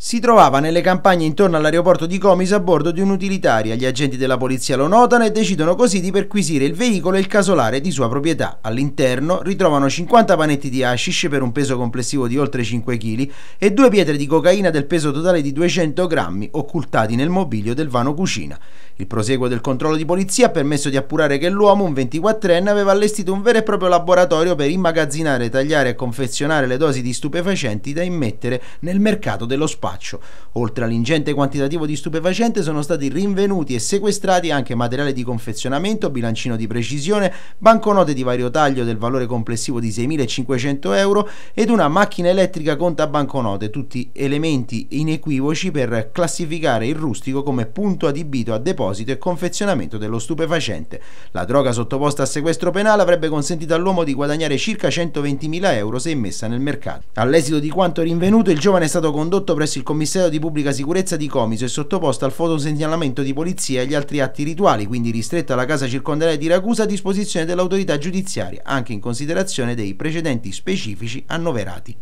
Si trovava nelle campagne intorno all'aeroporto di Comis a bordo di un'utilitaria. Gli agenti della polizia lo notano e decidono così di perquisire il veicolo e il casolare di sua proprietà. All'interno ritrovano 50 panetti di hashish per un peso complessivo di oltre 5 kg e due pietre di cocaina del peso totale di 200 grammi occultati nel mobilio del vano cucina. Il proseguo del controllo di polizia ha permesso di appurare che l'uomo, un 24enne, aveva allestito un vero e proprio laboratorio per immagazzinare, tagliare e confezionare le dosi di stupefacenti da immettere nel mercato dello spazio spaccio. Oltre all'ingente quantitativo di stupefacente sono stati rinvenuti e sequestrati anche materiale di confezionamento, bilancino di precisione, banconote di vario taglio del valore complessivo di 6.500 euro ed una macchina elettrica conta banconote, tutti elementi inequivoci per classificare il rustico come punto adibito a deposito e confezionamento dello stupefacente. La droga sottoposta a sequestro penale avrebbe consentito all'uomo di guadagnare circa 120.000 euro se immessa nel mercato. All'esito di quanto rinvenuto, il giovane è stato condotto presso il commissario di pubblica sicurezza di Comiso è sottoposto al fotosegnalamento di polizia e agli altri atti rituali, quindi ristretto alla casa circondariale di Ragusa a disposizione dell'autorità giudiziaria, anche in considerazione dei precedenti specifici annoverati.